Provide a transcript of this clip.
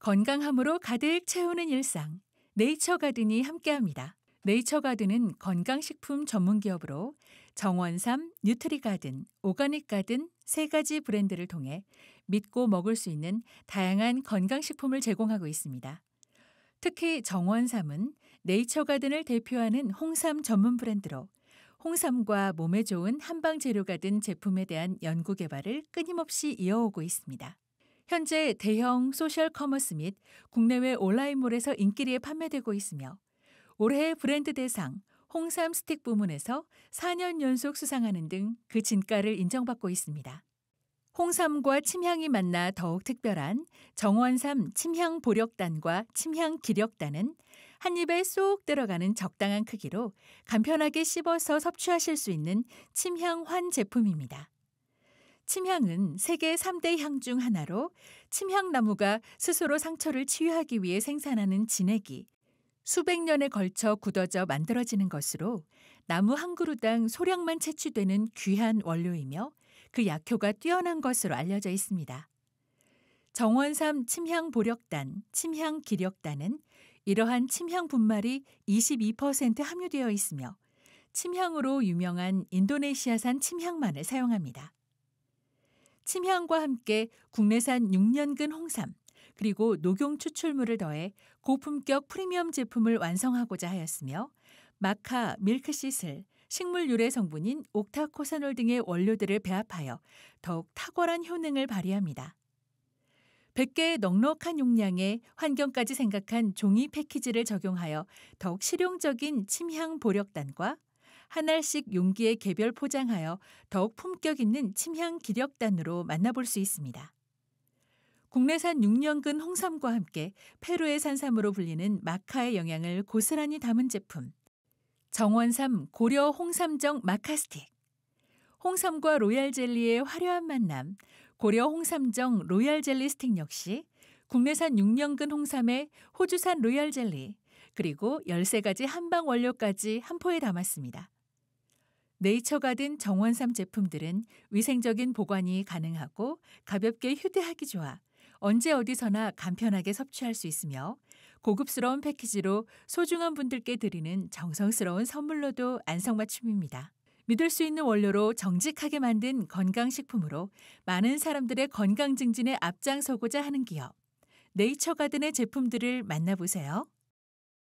건강함으로 가득 채우는 일상 네이처 가든이 함께합니다. 네이처 가든은 건강식품 전문 기업으로 정원삼, 뉴트리 가든, 오가닉 가든 세 가지 브랜드를 통해 믿고 먹을 수 있는 다양한 건강식품을 제공하고 있습니다. 특히 정원삼은 네이처 가든을 대표하는 홍삼 전문 브랜드로 홍삼과 몸에 좋은 한방 재료가 든 제품에 대한 연구 개발을 끊임없이 이어오고 있습니다. 현재 대형 소셜 커머스 및 국내외 온라인몰에서 인기리에 판매되고 있으며 올해 브랜드 대상 홍삼 스틱 부문에서 4년 연속 수상하는 등 그 진가를 인정받고 있습니다. 홍삼과 침향이 만나 더욱 특별한 정원삼 침향 보력단과 침향 기력단은 한 입에 쏙 들어가는 적당한 크기로 간편하게 씹어서 섭취하실 수 있는 침향 환 제품입니다. 침향은 세계 3대 향 중 하나로 침향나무가 스스로 상처를 치유하기 위해 생산하는 진액이 수백 년에 걸쳐 굳어져 만들어지는 것으로 나무 한 그루당 소량만 채취되는 귀한 원료이며 그 약효가 뛰어난 것으로 알려져 있습니다. 정원삼 침향 보력단, 침향 기력단은 이러한 침향 분말이 22% 함유되어 있으며 침향으로 유명한 인도네시아산 침향만을 사용합니다. 침향과 함께 국내산 6년근 홍삼 그리고 녹용 추출물을 더해 고품격 프리미엄 제품을 완성하고자 하였으며 마카, 밀크시슬, 식물 유래 성분인 옥타코사놀 등의 원료들을 배합하여 더욱 탁월한 효능을 발휘합니다. 100개의 넉넉한 용량에 환경까지 생각한 종이 패키지를 적용하여 더욱 실용적인 침향 보력단과 한 알씩 용기에 개별 포장하여 더욱 품격 있는 침향 기력단으로 만나볼 수 있습니다. 국내산 6년근 홍삼과 함께 페루의 산삼으로 불리는 마카의 영향을 고스란히 담은 제품. 정원삼 고려 홍삼정 마카스틱. 홍삼과 로얄 젤리의 화려한 만남. 고려 홍삼정 로얄 젤리 스틱 역시 국내산 6년근 홍삼의 호주산 로얄 젤리, 그리고 13가지 한방 원료까지 한 포에 담았습니다. 네이처가든 정원삼 제품들은 위생적인 보관이 가능하고 가볍게 휴대하기 좋아 언제 어디서나 간편하게 섭취할 수 있으며 고급스러운 패키지로 소중한 분들께 드리는 정성스러운 선물로도 안성맞춤입니다. 믿을 수 있는 원료로 정직하게 만든 건강식품으로 많은 사람들의 건강 증진에 앞장서고자 하는 기업 네이처가든의 제품들을 만나보세요.